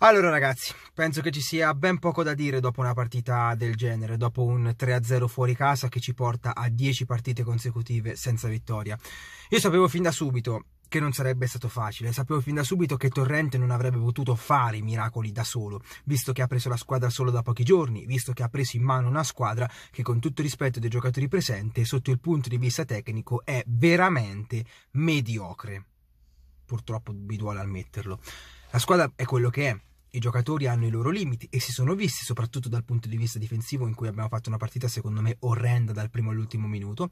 Allora ragazzi, penso che ci sia ben poco da dire dopo una partita del genere, dopo un 3-0 fuori casa che ci porta a 10 partite consecutive senza vittoria. Io sapevo fin da subito che non sarebbe stato facile, sapevo fin da subito che Torrente non avrebbe potuto fare i miracoli da solo, visto che ha preso la squadra solo da pochi giorni, visto che ha preso in mano una squadra che con tutto il rispetto dei giocatori presenti, sotto il punto di vista tecnico, è veramente mediocre. Purtroppo mi duole ammetterlo. La squadra è quello che è. I giocatori hanno i loro limiti e si sono visti, soprattutto dal punto di vista difensivo, in cui abbiamo fatto una partita secondo me orrenda dal primo all'ultimo minuto.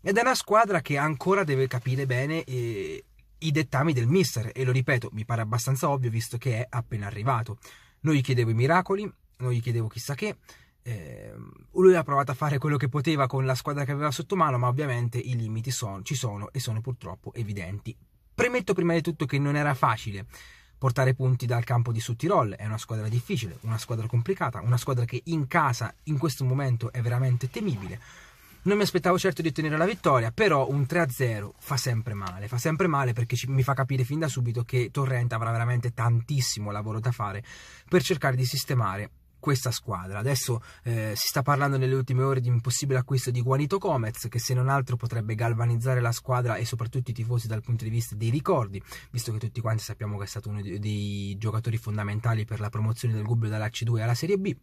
Ed è una squadra che ancora deve capire bene eh, i dettami del mister. E lo ripeto, mi pare abbastanza ovvio visto che è appena arrivato. Noi gli chiedevo i miracoli, noi gli chiedevo chissà che. Eh, lui ha provato a fare quello che poteva con la squadra che aveva sotto mano, ma ovviamente i limiti sono, ci sono e sono purtroppo evidenti. Premetto prima di tutto che non era facile portare punti dal campo di Suttirol. È una squadra difficile, una squadra complicata, una squadra che in casa in questo momento è veramente temibile. Non mi aspettavo certo di ottenere la vittoria, però un 3-0 fa sempre male, fa sempre male perché ci, mi fa capire fin da subito che Torrente avrà veramente tantissimo lavoro da fare per cercare di sistemare questa squadra. Adesso eh, si sta parlando nelle ultime ore di un possibile acquisto di Guanito Comez, che se non altro potrebbe galvanizzare la squadra e soprattutto i tifosi dal punto di vista dei ricordi, visto che tutti quanti sappiamo che è stato uno dei giocatori fondamentali per la promozione del Gubbio dalla C2 alla Serie B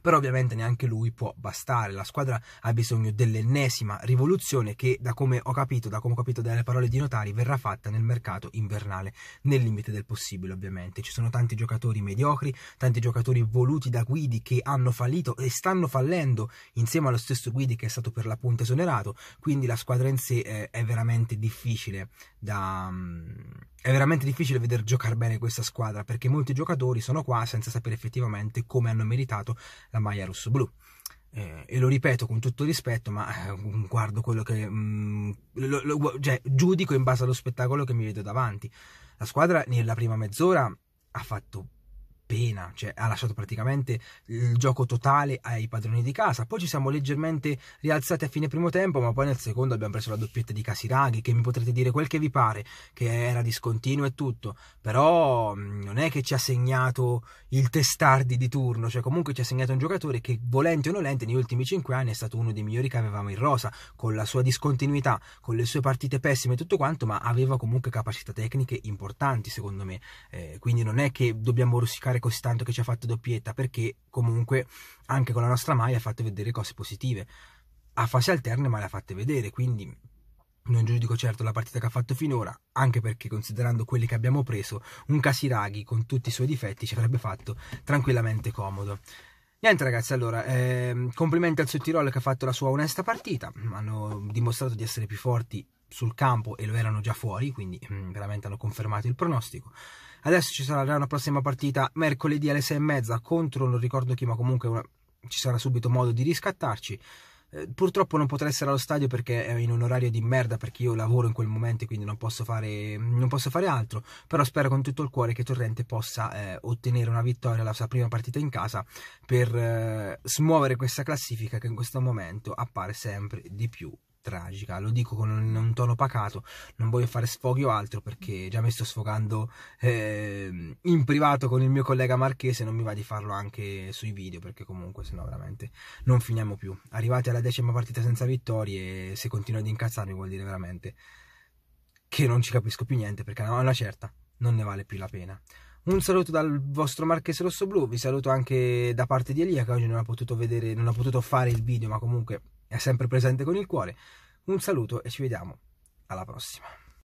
però ovviamente neanche lui può bastare, la squadra ha bisogno dell'ennesima rivoluzione che da come ho capito, da come ho capito dalle parole di Notari, verrà fatta nel mercato invernale, nel limite del possibile ovviamente. Ci sono tanti giocatori mediocri, tanti giocatori voluti da Guidi che hanno fallito e stanno fallendo insieme allo stesso Guidi che è stato per l'appunto esonerato, quindi la squadra in sé eh, è, veramente difficile da... Mm, è veramente difficile vedere giocare bene questa squadra perché molti giocatori sono qua senza sapere effettivamente come hanno meritato la la maglia rosso-blu. Eh, e lo ripeto con tutto rispetto, ma eh, mm, guardo quello che. Mm, lo, lo, cioè, giudico in base allo spettacolo che mi vedo davanti. La squadra nella prima mezz'ora ha fatto appena, cioè ha lasciato praticamente il gioco totale ai padroni di casa. Poi ci siamo leggermente rialzati a fine primo tempo, ma poi nel secondo abbiamo preso la doppietta di Casiraghi, che mi potrete dire quel che vi pare, che era discontinuo e tutto, però mm, non è che ci ha segnato il testardi di turno, cioè comunque ci ha segnato un giocatore che volente o nolente negli ultimi 5 anni è stato uno dei migliori che avevamo in rosa, con la sua discontinuità, con le sue partite pessime e tutto quanto, ma aveva comunque capacità tecniche importanti secondo me, eh, quindi non è che dobbiamo rosicare criticare così tanto che ci ha fatto doppietta, perché comunque anche con la nostra maglia ha fatto vedere cose positive. A fasi alterne ma le ha fatte vedere, quindi non giudico certo la partita che ha fatto finora, anche perché considerando quelli che abbiamo preso, un Casiraghi con tutti i suoi difetti ci avrebbe fatto tranquillamente comodo. Niente ragazzi, allora, eh, complimenti al Sud Tirol che ha fatto la sua onesta partita, hanno dimostrato di essere più forti sul campo e lo erano già fuori, quindi mh, mm, veramente hanno confermato il pronostico. Adesso ci sarà una prossima partita mercoledì alle 6 e mezza contro, non ricordo chi, ma comunque una... ci sarà subito modo di riscattarci. Eh, purtroppo non potrò essere allo stadio perché è in un orario di merda perché io lavoro in quel momento e quindi non posso fare, non posso fare altro però spero con tutto il cuore che Torrente possa eh, ottenere una vittoria alla sua prima partita in casa per eh, smuovere questa classifica che in questo momento appare sempre di più tragica, lo dico con un, un tono pacato, non voglio fare sfoghi o altro perché già mi sto sfogando eh, in privato con il mio collega marchese, non mi va di farlo anche sui video perché comunque sennò veramente non finiamo più. Arrivati alla decima partita senza vittorie, se continuo ad incazzarmi vuol dire veramente che non ci capisco più niente perché a una certa non ne vale più la pena. Un saluto dal vostro Marchese Rosso Rossoblu, vi saluto anche da parte di Elia che oggi non ha potuto vedere, non ha potuto fare il video, ma comunque è sempre presente con il cuore. Un saluto e ci vediamo alla prossima.